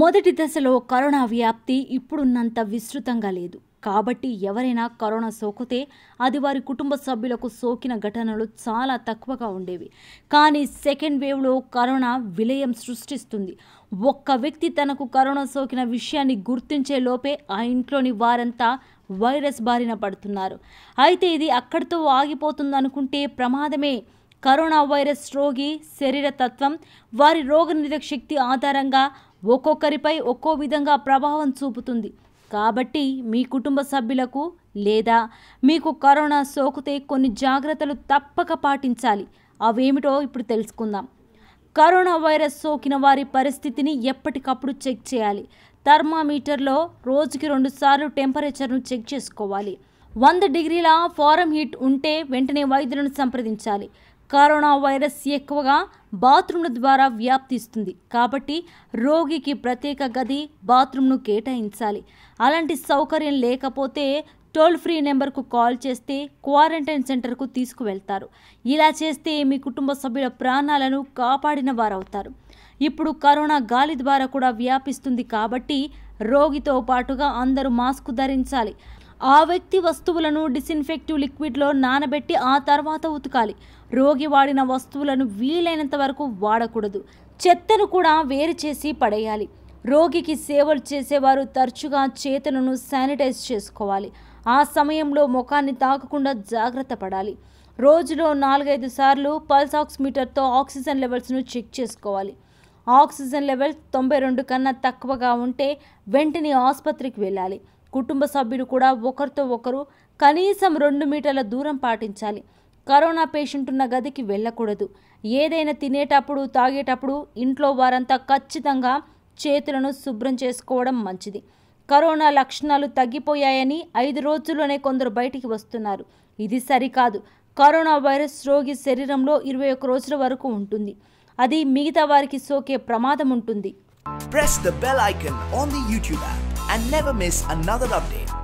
మొదటి దశలో కరోనా వ్యాప్తి ఇప్పుడున్నంత విస్తృతంగా లేదు కాబట్టి ఎవరైనా కరోనా సోకితే అది వారి కుటుంబ సభ్యులకు సోకిన ఘటనలు చాలా తక్కువగా ఉండేవి కానీ సెకండ్ వేవ్లో కరోనా విలయం సృష్టిస్తుంది ఒక్క వ్యక్తి తనకు కరోనా సోకిన విషయాన్ని గుర్తించే లోపే ఆ ఇంట్లోని వారంతా వైరస్ బారిన పడుతున్నారు అయితే ఇది అక్కడితో ఆగిపోతుందనుకుంటే ప్రమాదమే కరోనా వైరస్ రోగి శరీర తత్వం వారి రోగనిరోధక శక్తి ఆధారంగా ఒక్కొక్కరిపై ఒక్కో విధంగా ప్రభావం చూపుతుంది కాబట్టి మీ కుటుంబ సభ్యులకు లేదా మీకు కరోనా సోకితే కొన్ని జాగ్రత్తలు తప్పక పాటించాలి అవేమిటో ఇప్పుడు తెలుసుకుందాం కరోనా వైరస్ సోకిన వారి పరిస్థితిని ఎప్పటికప్పుడు చెక్ చేయాలి థర్మామీటర్లో రోజుకి రెండుసార్లు టెంపరేచర్ను చెక్ చేసుకోవాలి వంద డిగ్రీల ఫారం హీట్ ఉంటే వెంటనే వైద్యులను సంప్రదించాలి కరోనా వైరస్ ఎక్కువగా బాత్రూంల ద్వారా వ్యాప్తిస్తుంది కాబట్టి రోగికి ప్రత్యేక గది బాత్రూంను కేటాయించాలి అలాంటి సౌకర్యం లేకపోతే టోల్ ఫ్రీ నెంబర్కు కాల్ చేస్తే క్వారంటైన్ సెంటర్కు తీసుకువెళ్తారు ఇలా చేస్తే మీ కుటుంబ సభ్యుల ప్రాణాలను కాపాడిన వారవుతారు ఇప్పుడు కరోనా గాలి ద్వారా కూడా వ్యాపిస్తుంది కాబట్టి రోగితో పాటుగా అందరూ మాస్క్ ధరించాలి ఆ వ్యక్తి వస్తువులను డిసిన్ఫెక్టివ్ లిక్విడ్లో నానబెట్టి ఆ తర్వాత ఉతకాలి రోగి వాడిన వస్తువులను వీలైనంత వరకు వాడకూడదు చెత్తను కూడా వేరు చేసి పడేయాలి రోగికి సేవలు చేసేవారు తరచుగా చేతులను శానిటైజ్ చేసుకోవాలి ఆ సమయంలో ముఖాన్ని తాకకుండా జాగ్రత్త పడాలి రోజులో నాలుగైదు సార్లు పల్స్ ఆక్సిమీటర్తో ఆక్సిజన్ లెవెల్స్ను చెక్ చేసుకోవాలి ఆక్సిజన్ లెవెల్ తొంభై రెండు కన్నా తక్కువగా ఉంటే వెంటనే ఆసుపత్రికి వెళ్ళాలి కుటుంబ సభ్యులు కూడా ఒకరితో ఒకరు కనీసం రెండు మీటర్ల దూరం పాటించాలి కరోనా పేషెంట్ ఉన్న గదికి వెళ్ళకూడదు ఏదైనా తినేటప్పుడు తాగేటప్పుడు ఇంట్లో వారంతా ఖచ్చితంగా చేతులను శుభ్రం చేసుకోవడం మంచిది కరోనా లక్షణాలు తగ్గిపోయాయని ఐదు రోజుల్లోనే కొందరు బయటికి వస్తున్నారు ఇది సరికాదు కరోనా వైరస్ రోగి శరీరంలో ఇరవై ఒక్క రోజుల వరకు ఉంటుంది అది మిగతా వారికి సోకే ప్రమాదం ఉంటుంది Press the bell icon on the YouTube app and never miss another update.